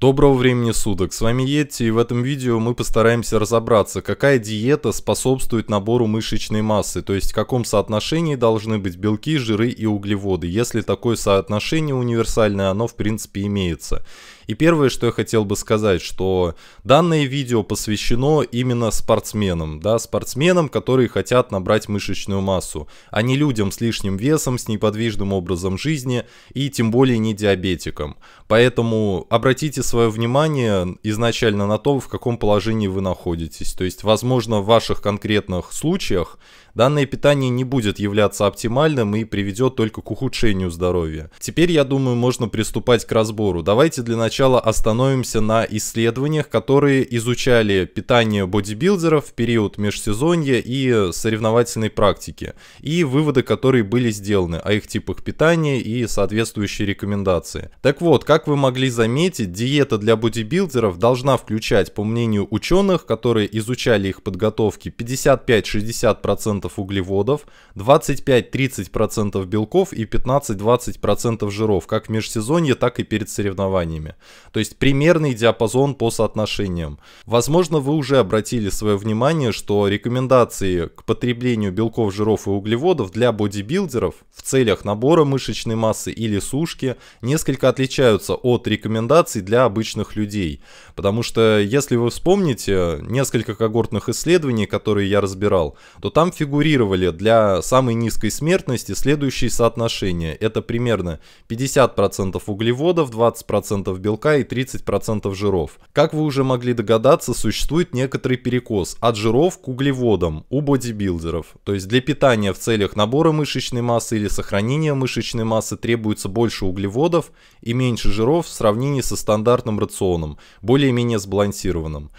Доброго времени суток, с вами Йетти и в этом видео мы постараемся разобраться, какая диета способствует набору мышечной массы, то есть в каком соотношении должны быть белки, жиры и углеводы, если такое соотношение универсальное, оно в принципе имеется. И первое, что я хотел бы сказать, что данное видео посвящено именно спортсменам, да, спортсменам, которые хотят набрать мышечную массу, а не людям с лишним весом, с неподвижным образом жизни и тем более не диабетикам. Поэтому обратите свое внимание изначально на то, в каком положении вы находитесь. То есть, возможно, в ваших конкретных случаях Данное питание не будет являться оптимальным и приведет только к ухудшению здоровья. Теперь, я думаю, можно приступать к разбору. Давайте для начала остановимся на исследованиях, которые изучали питание бодибилдеров в период межсезонья и соревновательной практики, и выводы, которые были сделаны о их типах питания и соответствующие рекомендации. Так вот, как вы могли заметить, диета для бодибилдеров должна включать, по мнению ученых, которые изучали их подготовки, 55-60% 30% углеводов, 25-30% белков и 15-20% жиров, как в межсезонье, так и перед соревнованиями. То есть примерный диапазон по соотношениям. Возможно, вы уже обратили свое внимание, что рекомендации к потреблению белков, жиров и углеводов для бодибилдеров в целях набора мышечной массы или сушки несколько отличаются от рекомендаций для обычных людей. Потому что, если вы вспомните, несколько когортных исследований, которые я разбирал, то там фигурирует конфигурировали для самой низкой смертности следующие соотношения. Это примерно 50% углеводов, 20% белка и 30% жиров. Как вы уже могли догадаться, существует некоторый перекос от жиров к углеводам у бодибилдеров. То есть для питания в целях набора мышечной массы или сохранения мышечной массы требуется больше углеводов и меньше жиров в сравнении со стандартным рационом, более-менее сбалансированным.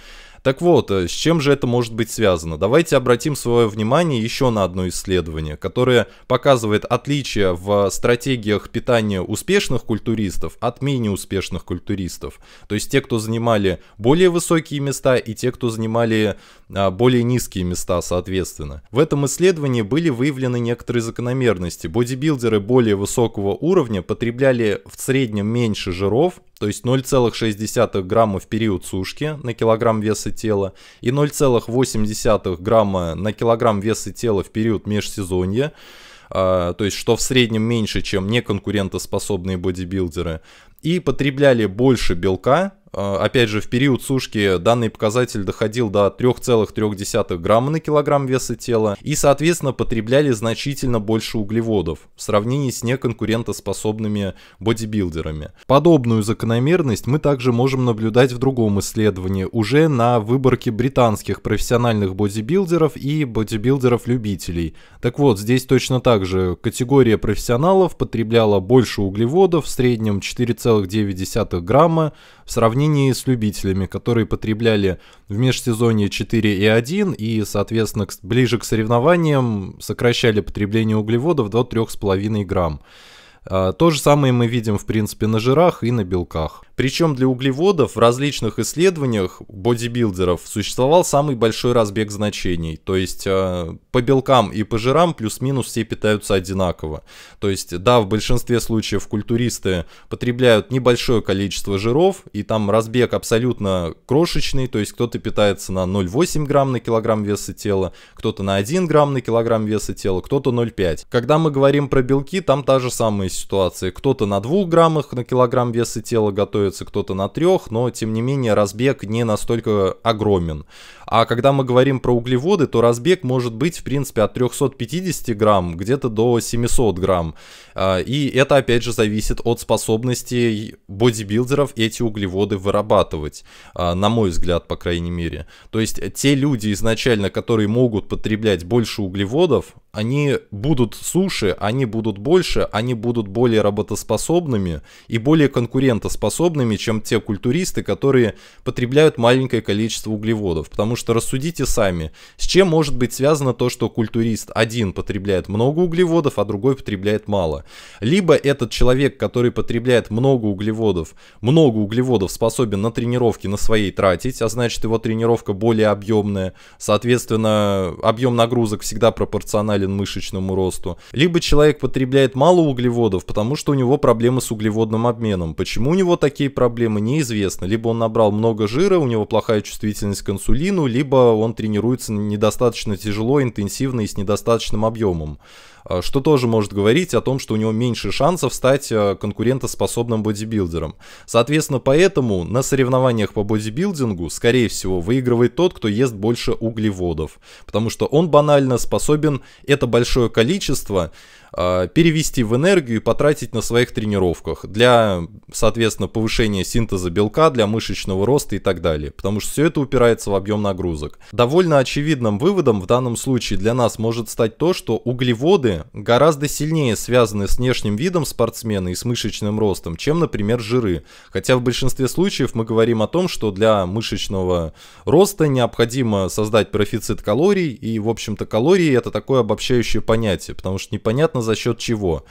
Так вот, э, с чем же это может быть связано? Давайте обратим свое внимание еще на одно исследование, которое показывает отличие в стратегиях питания успешных культуристов от менее успешных культуристов. То есть те, кто занимали более высокие места и те, кто занимали а, более низкие места, соответственно. В этом исследовании были выявлены некоторые закономерности. Бодибилдеры более высокого уровня потребляли в среднем меньше жиров то есть 0,6 грамма в период сушки на килограмм веса тела и 0,8 грамма на килограмм веса тела в период межсезонья, а, то есть что в среднем меньше, чем неконкурентоспособные бодибилдеры и потребляли больше белка. А, опять же, в период сушки данный показатель доходил до 3,3 грамма на килограмм веса тела и, соответственно, потребляли значительно больше углеводов в сравнении с неконкурентоспособными бодибилдерами. Подобную закономерность мы также можем наблюдать в другом исследовании, уже на выборке британских профессиональных бодибилдеров и бодибилдеров-любителей. Так вот, здесь точно так же категория профессионалов потребляла больше углеводов, в среднем 4,3 2,9 грамма в сравнении с любителями, которые потребляли в межсезонье 4,1 и, соответственно, ближе к соревнованиям сокращали потребление углеводов до 3,5 грамм. А, то же самое мы видим, в принципе, на жирах и на белках. Причем для углеводов в различных исследованиях бодибилдеров существовал самый большой разбег значений. То есть а, по белкам и по жирам плюс-минус все питаются одинаково. То есть да, в большинстве случаев культуристы потребляют небольшое количество жиров, и там разбег абсолютно крошечный, то есть кто-то питается на 0,8 грамм на килограмм веса тела, кто-то на 1 грамм на килограмм веса тела, кто-то 0,5. Когда мы говорим про белки, там та же самая разные ситуации. Кто-то на 2 граммах на килограмм веса тела готовится, кто-то на 3, но тем не менее разбег не настолько огромен. А когда мы говорим про углеводы, то разбег может быть в принципе от 350 грамм где-то до 700 грамм. А, и это опять же зависит от способностей бодибилдеров эти углеводы вырабатывать, а, на мой взгляд, по крайней мере. То есть те люди изначально, которые могут потреблять больше углеводов, они будут суше, они будут больше, они будут более работоспособными и более конкурентоспособными, чем те культуристы, которые потребляют маленькое количество углеводов. Потому что рассудите сами, с чем может быть связано то, что культурист один потребляет много углеводов, а другой потребляет мало. Либо этот человек, который потребляет много углеводов, много углеводов способен на тренировке на своей тратить, а значит его тренировка более объемная, соответственно объем нагрузок всегда пропорционален лоялен мышечному росту. Либо человек потребляет мало углеводов, потому что у него проблемы с углеводным обменом. Почему у него такие проблемы, неизвестно. Либо он набрал много жира, у него плохая чувствительность к инсулину, либо он тренируется недостаточно тяжело, интенсивно и с недостаточным объемом. Э, что тоже может говорить о том, что у него меньше шансов стать э, конкурентоспособным бодибилдером. Соответственно, поэтому на соревнованиях по бодибилдингу, скорее всего, выигрывает тот, кто ест больше углеводов, потому что он банально способен это большое количество а, перевести в энергию и потратить на своих тренировках для, соответственно, повышения синтеза белка, для мышечного роста и так далее, потому что все это упирается в объем нагрузок. Довольно очевидным выводом в данном случае для нас может стать то, что углеводы гораздо сильнее связаны с внешним видом спортсмена и с мышечным ростом, чем, например, жиры. Хотя в большинстве случаев мы говорим о том, что для мышечного роста необходимо создать профицит калорий, и, в общем-то, калории это такое обобщающее понятие, потому что непонятно, непонятно за счет чего.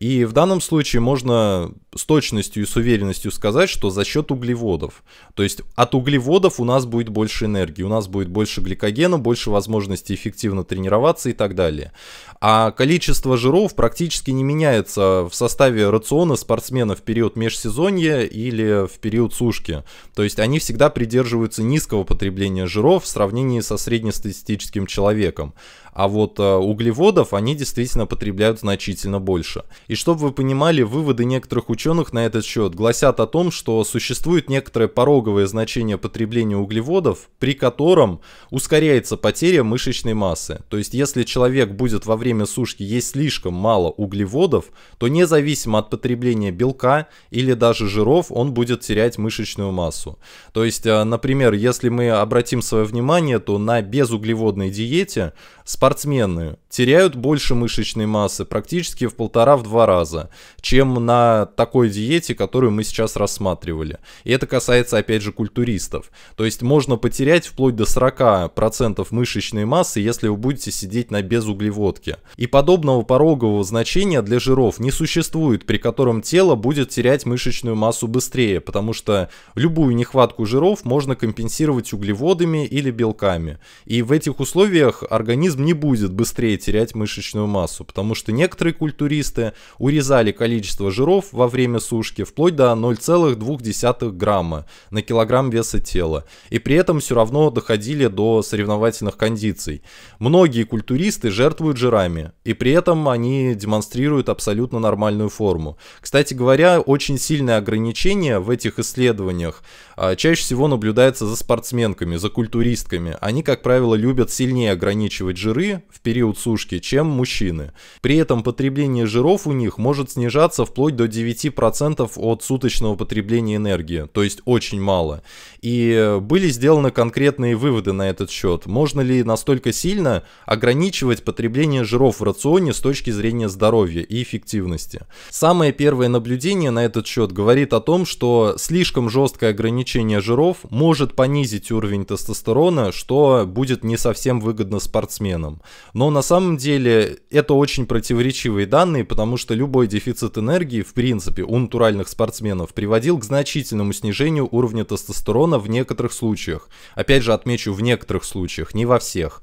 И в данном случае можно с точностью и с уверенностью сказать, что за счет углеводов. То есть от углеводов у нас будет больше энергии, у нас будет больше гликогена, больше возможности эффективно тренироваться и так далее. А количество жиров практически не меняется в составе рациона спортсмена в период межсезонья или в период сушки. То есть они всегда придерживаются низкого потребления жиров в сравнении со среднестатистическим человеком. А вот э, углеводов они действительно потребляют составляют значительно больше. И чтобы вы понимали, выводы некоторых ученых на этот счет гласят о том, что существует некоторое пороговое значение потребления углеводов, при котором ускоряется потеря мышечной массы. То есть если человек будет во время сушки есть слишком мало углеводов, то независимо от потребления белка или даже жиров, он будет терять мышечную массу. То есть, э, например, если мы обратим свое внимание, то на безуглеводной диете спортсмены теряют больше мышечной массы, мяса практически в полтора-два раза, чем на такой диете, которую мы сейчас рассматривали. И это касается, опять же, культуристов. То есть можно потерять вплоть до 40% мышечной массы, если вы будете сидеть на безуглеводке. И подобного порогового значения для жиров не существует, при котором тело будет терять мышечную массу быстрее, потому что любую нехватку жиров можно компенсировать углеводами или белками. И в этих условиях организм не будет быстрее терять мышечную массу, потому что некоторые культуристы урезали количество жиров во время сушки вплоть до 0,2 грамма на килограмм веса тела, и при этом все равно доходили до соревновательных кондиций. Многие культуристы жертвуют жирами, и при этом они демонстрируют абсолютно нормальную форму. Кстати говоря, очень сильное ограничение в этих исследованиях а, чаще всего наблюдается за спортсменками, за культуристками. Они, как правило, любят сильнее ограничивать жиры в период сушки, чем мужчины. При этом потребление жиров у них может снижаться вплоть до 9% от суточного потребления энергии, то есть очень мало. И были сделаны конкретные выводы на этот счет. Можно ли настолько сильно ограничивать потребление жиров в рационе с точки зрения здоровья и эффективности? Самое первое наблюдение на этот счет говорит о том, что слишком жесткое ограничение жиров может понизить уровень тестостерона, что будет не совсем выгодно спортсменам. Но на самом деле это очень противоположно противоречивые данные, потому что любой дефицит энергии, в принципе, у натуральных спортсменов приводил к значительному снижению уровня тестостерона в некоторых случаях. Опять же, отмечу, в некоторых случаях, не во всех.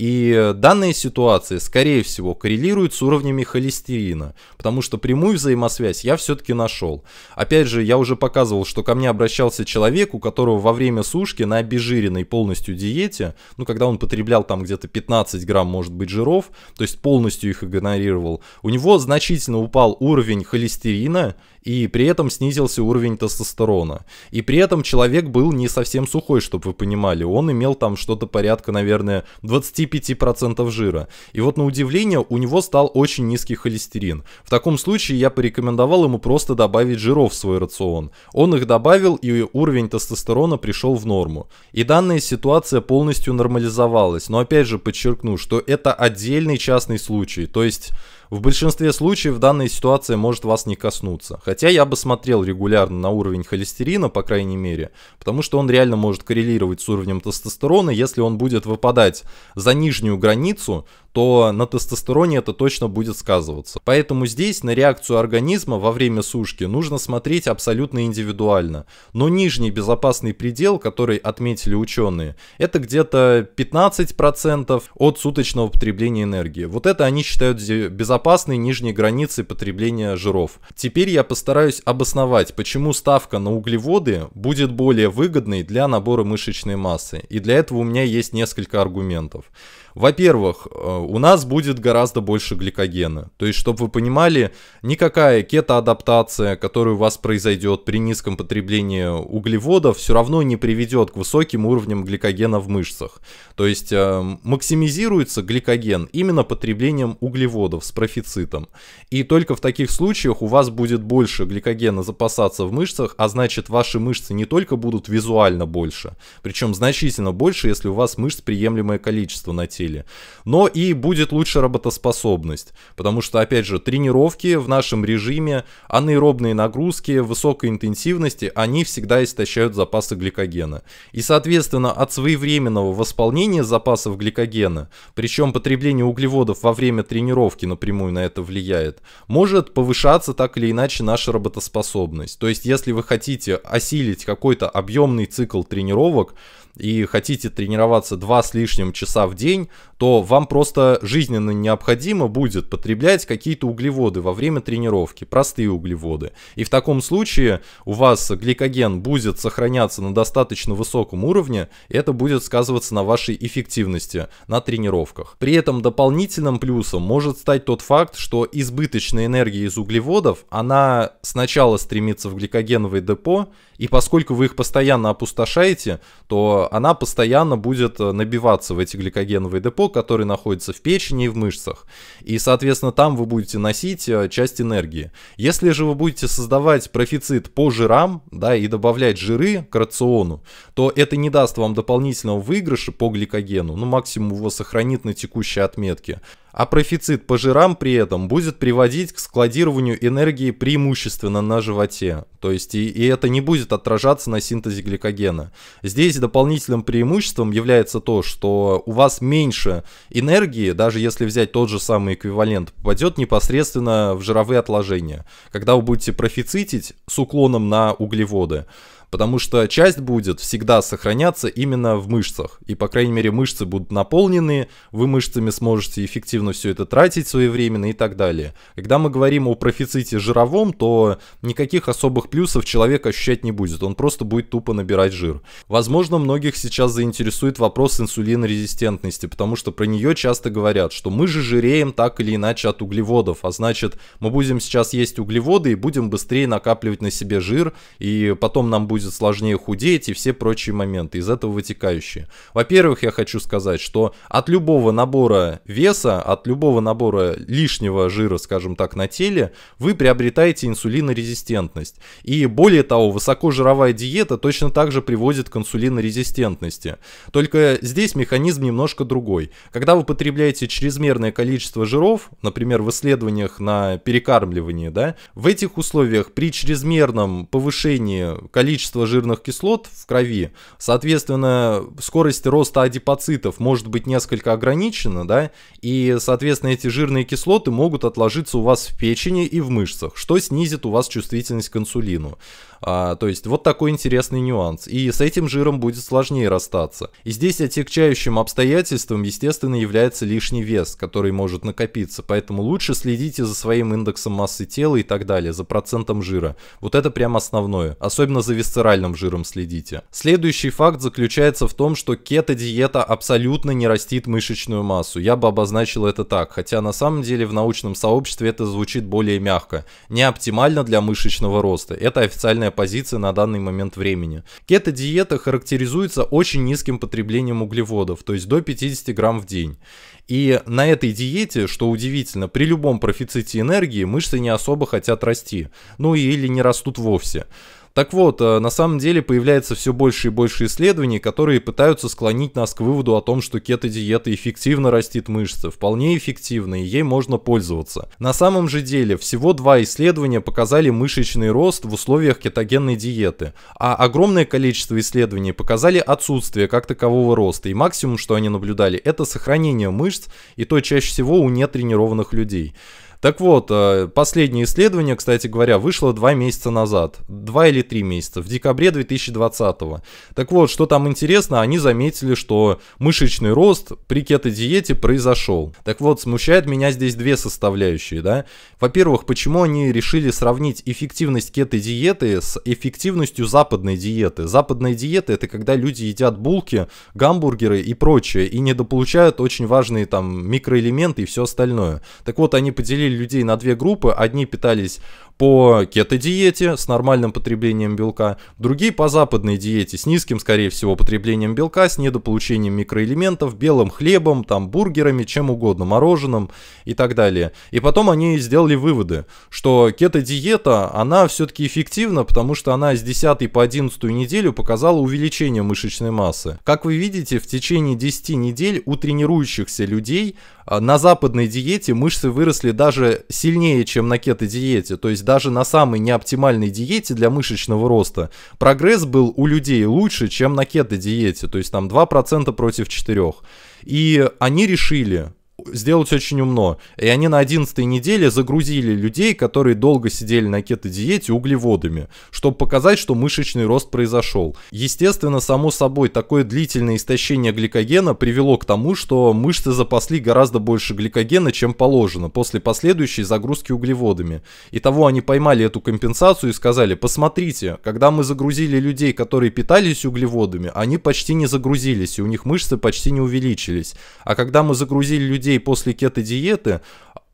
И данные ситуации, скорее всего, коррелируют с уровнями холестерина, потому что прямую взаимосвязь я все-таки нашел. Опять же, я уже показывал, что ко мне обращался человек, у которого во время сушки на обезжиренной полностью диете, ну, когда он потреблял там где-то 15 грамм, может быть, жиров, то есть полностью их игнорировал, у него значительно упал уровень холестерина, и при этом снизился уровень тестостерона. И при этом человек был не совсем сухой, чтобы вы понимали. Он имел там что-то порядка, наверное, 20. 5% жира. И вот на удивление у него стал очень низкий холестерин. В таком случае я порекомендовал ему просто добавить жиров в свой рацион. Он их добавил и уровень тестостерона пришел в норму. И данная ситуация полностью нормализовалась. Но опять же подчеркну, что это отдельный частный случай. То есть в большинстве случаев данная ситуация может вас не коснуться. Хотя я бы смотрел регулярно на уровень холестерина, по крайней мере, потому что он реально может коррелировать с уровнем тестостерона. Если он будет выпадать за нижнюю границу, то на тестостероне это точно будет сказываться. Поэтому здесь на реакцию организма во время сушки нужно смотреть абсолютно индивидуально. Но нижний безопасный предел, который отметили ученые, это где-то 15% от суточного потребления энергии. Вот это они считают безопасным безопасной нижней границы потребления жиров. Теперь я постараюсь обосновать, почему ставка на углеводы будет более выгодной для набора мышечной массы. И для этого у меня есть несколько аргументов. Во-первых, э, у нас будет гораздо больше гликогена. То есть, чтобы вы понимали, никакая кетоадаптация, которая у вас произойдет при низком потреблении углеводов, все равно не приведет к высоким уровням гликогена в мышцах. То есть, э, максимизируется гликоген именно потреблением углеводов с профицитом. И только в таких случаях у вас будет больше гликогена запасаться в мышцах, а значит, ваши мышцы не только будут визуально больше, причем значительно больше, если у вас мышц приемлемое количество на теле усилия. Но и будет лучше работоспособность, потому что, опять же, тренировки в нашем режиме, анаэробные нагрузки высокой интенсивности, они всегда истощают запасы гликогена. И, соответственно, от своевременного восполнения запасов гликогена, причем потребление углеводов во время тренировки напрямую на это влияет, может повышаться так или иначе наша работоспособность. То есть, если вы хотите осилить какой-то объемный цикл тренировок, и хотите тренироваться два с лишним часа в день, то вам просто жизненно необходимо будет потреблять какие-то углеводы во время тренировки, простые углеводы. И в таком случае у вас гликоген будет сохраняться на достаточно высоком уровне, и это будет сказываться на вашей эффективности на тренировках. При этом дополнительным плюсом может стать тот факт, что избыточная энергия из углеводов, она сначала стремится в гликогеновое депо, и поскольку вы их постоянно опустошаете, то она постоянно будет э, набиваться в эти гликогеновые депо, которые находятся в печени и в мышцах. И, соответственно, там вы будете носить э, часть энергии. Если же вы будете создавать профицит по жирам, да, и добавлять жиры к рациону, то это не даст вам дополнительного выигрыша по гликогену, ну, максимум его сохранит на текущей отметке а профицит по жирам при этом будет приводить к складированию энергии преимущественно на животе. То есть и, и это не будет отражаться на синтезе гликогена. Здесь дополнительным преимуществом является то, что у вас меньше энергии, даже если взять тот же самый эквивалент, попадет непосредственно в жировые отложения. Когда вы будете профицитить с уклоном на углеводы, потому что часть будет всегда сохраняться именно в мышцах. И, по крайней мере, мышцы будут наполнены, вы мышцами сможете эффективно все это тратить своевременно и так далее. Когда мы говорим о профиците жировом, то никаких особых плюсов человек ощущать не будет, он просто будет тупо набирать жир. Возможно, многих сейчас заинтересует вопрос инсулинорезистентности, потому что про нее часто говорят, что мы же жиреем так или иначе от углеводов, а значит, мы будем сейчас есть углеводы и будем быстрее накапливать на себе жир, и потом нам будет будет сложнее худеть и все прочие моменты из этого вытекающие. Во-первых, я хочу сказать, что от любого набора веса, от любого набора лишнего жира, скажем так, на теле, вы приобретаете инсулинорезистентность. И более того, высокожировая диета точно так же приводит к инсулинорезистентности. Только здесь механизм немножко другой. Когда вы потребляете чрезмерное количество жиров, например, в исследованиях на перекармливании, да, в этих условиях при чрезмерном повышении количества количество жирных кислот в крови, соответственно, скорость роста адипоцитов может быть несколько ограничена, да, и, соответственно, эти жирные кислоты могут отложиться у вас в печени и в мышцах, что снизит у вас чувствительность к инсулину. А, то есть вот такой интересный нюанс. И с этим жиром будет сложнее расстаться. И здесь отягчающим обстоятельством, естественно, является лишний вес, который может накопиться. Поэтому лучше следите за своим индексом массы тела и так далее, за процентом жира. Вот это прям основное. Особенно за висцеральным жиром следите. Следующий факт заключается в том, что кето-диета абсолютно не растит мышечную массу. Я бы обозначил это так, хотя на самом деле в научном сообществе это звучит более мягко. Не оптимально для мышечного роста. Это официальная правильная позиция на данный момент времени. Кето-диета характеризуется очень низким потреблением углеводов, то есть до 50 грамм в день. И на этой диете, что удивительно, при любом профиците энергии мышцы не особо хотят расти, ну или не растут вовсе. Так вот, э, на самом деле появляется все больше и больше исследований, которые пытаются склонить нас к выводу о том, что кето-диета эффективно растит мышцы, вполне эффективно, и ей можно пользоваться. На самом же деле, всего два исследования показали мышечный рост в условиях кетогенной диеты, а огромное количество исследований показали отсутствие как такового роста, и максимум, что они наблюдали, это сохранение мышц, и то чаще всего у нетренированных людей. Так вот, э, последнее исследование, кстати говоря, вышло два месяца назад. два или три месяца, в декабре 2020. Так вот, что там интересно, они заметили, что мышечный рост при кето-диете произошел. Так вот, смущает меня здесь две составляющие, да. Во-первых, почему они решили сравнить эффективность кето-диеты с эффективностью западной диеты? Западная диета это когда люди едят булки, гамбургеры и прочее, и недополучают очень важные там микроэлементы и все остальное. Так вот, они поделились разделили людей на две группы. Одни питались по кето-диете с нормальным потреблением белка, другие по западной диете с низким, скорее всего, потреблением белка, с недополучением микроэлементов, белым хлебом, там, бургерами, чем угодно, мороженым и так далее. И потом они сделали выводы, что кето-диета, она все-таки эффективна, потому что она с 10 по 11 неделю показала увеличение мышечной массы. Как вы видите, в течение 10 недель у тренирующихся людей а, на западной диете мышцы выросли даже сильнее, чем на кето-диете. То есть даже на самой неоптимальной диете для мышечного роста прогресс был у людей лучше, чем на кето-диете. То есть там 2% против 4%. И они решили, сделать очень умно. И они на 11 неделе загрузили людей, которые долго сидели на кето-диете углеводами, чтобы показать, что мышечный рост произошел. Естественно, само собой, такое длительное истощение гликогена привело к тому, что мышцы запасли гораздо больше гликогена, чем положено, после последующей загрузки углеводами. И того они поймали эту компенсацию и сказали, посмотрите, когда мы загрузили людей, которые питались углеводами, они почти не загрузились, и у них мышцы почти не увеличились. А когда мы загрузили людей, людей после кето-диеты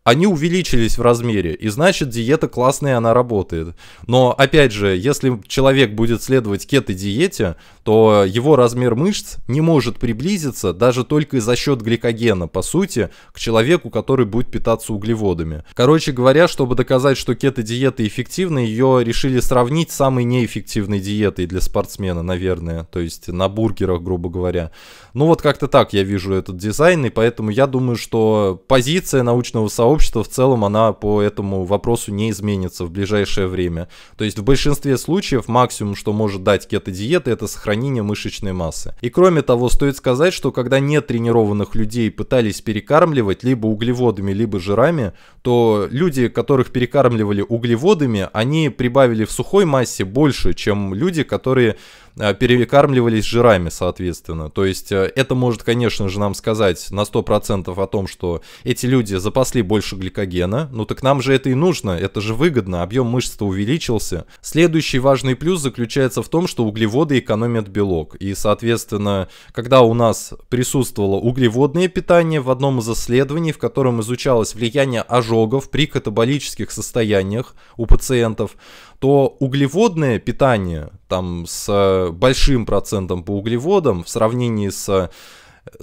они увеличились в размере, и значит диета классная, она работает. Но опять же, если человек будет следовать кето-диете, то его размер мышц не может приблизиться даже только за счет гликогена, по сути, к человеку, который будет питаться углеводами. Короче говоря, чтобы доказать, что кето-диета эффективна, ее решили сравнить с самой неэффективной диетой для спортсмена, наверное, то есть на бургерах, грубо говоря. Ну вот как-то так я вижу этот дизайн, и поэтому я думаю, что позиция научного сообщества общество в целом она по этому вопросу не изменится в ближайшее время. То есть в большинстве случаев максимум, что может дать кето-диета, это сохранение мышечной массы. И кроме того, стоит сказать, что когда нетренированных людей пытались перекармливать либо углеводами, либо жирами, то люди, которых перекармливали углеводами, они прибавили в сухой массе больше, чем люди, которые Э, перекармливались жирами, соответственно. То есть э, это может, конечно же, нам сказать на 100% о том, что эти люди запасли больше гликогена. Ну так нам же это и нужно, это же выгодно, объем мышц увеличился. Следующий важный плюс заключается в том, что углеводы экономят белок. И, соответственно, когда у нас присутствовало углеводное питание в одном из исследований, в котором изучалось влияние ожогов при катаболических состояниях у пациентов, то углеводное питание там с большим процентом по углеводам в сравнении с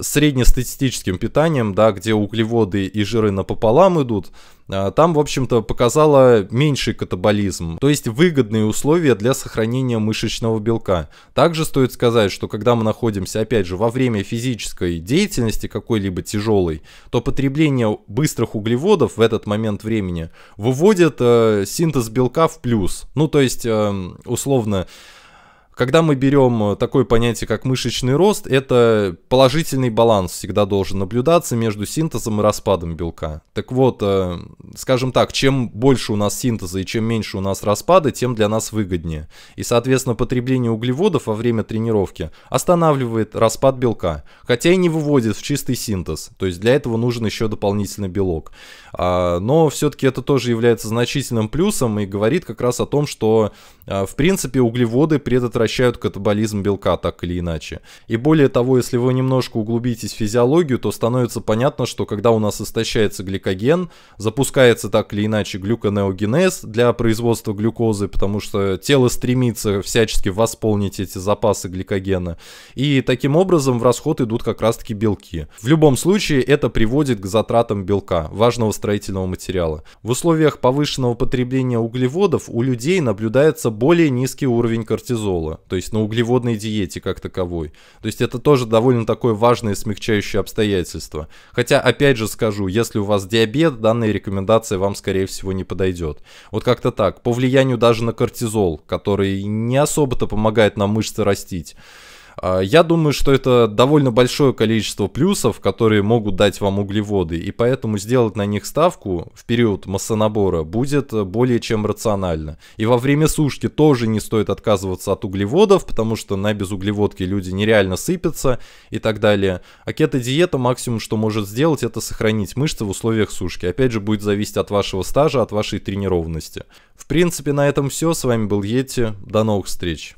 среднестатистическим питанием, да, где углеводы и жиры напополам идут, а, там, в общем-то, показала меньший катаболизм, то есть выгодные условия для сохранения мышечного белка. Также стоит сказать, что когда мы находимся, опять же, во время физической деятельности какой-либо тяжелой, то потребление быстрых углеводов в этот момент времени выводит э, синтез белка в плюс. Ну, то есть, э, условно, когда мы берем э, такое понятие, как мышечный рост, это положительный баланс всегда должен наблюдаться между синтезом и распадом белка. Так вот, э, скажем так, чем больше у нас синтеза и чем меньше у нас распада, тем для нас выгоднее. И, соответственно, потребление углеводов во время тренировки останавливает распад белка, хотя и не выводит в чистый синтез. То есть для этого нужен еще дополнительный белок. А, но все-таки это тоже является значительным плюсом и говорит как раз о том, что, э, в принципе, углеводы предотвращают возвращают катаболизм белка так или иначе. И более того, если вы немножко углубитесь в физиологию, то становится понятно, что когда у нас истощается гликоген, запускается так или иначе глюконеогенез для производства глюкозы, потому что тело стремится всячески восполнить эти запасы гликогена. И таким образом в расход идут как раз-таки белки. В любом случае это приводит к затратам белка, важного строительного материала. В условиях повышенного потребления углеводов у людей наблюдается более низкий уровень кортизола то есть на углеводной диете как таковой. То есть это тоже довольно такое важное смягчающее обстоятельство. Хотя, опять же скажу, если у вас диабет, данная рекомендация вам, скорее всего, не подойдет. Вот как-то так, по влиянию даже на кортизол, который не особо-то помогает нам мышцы растить. А, я думаю, что это довольно большое количество плюсов, которые могут дать вам углеводы, и поэтому сделать на них ставку в период массонабора будет э, более чем рационально. И во время сушки тоже не стоит отказываться от углеводов, потому что на безуглеводке люди нереально сыпятся и так далее. А кето-диета максимум, что может сделать, это сохранить мышцы в условиях сушки. Опять же, будет зависеть от вашего стажа, от вашей тренированности. В принципе, на этом все. С вами был Йети. До новых встреч.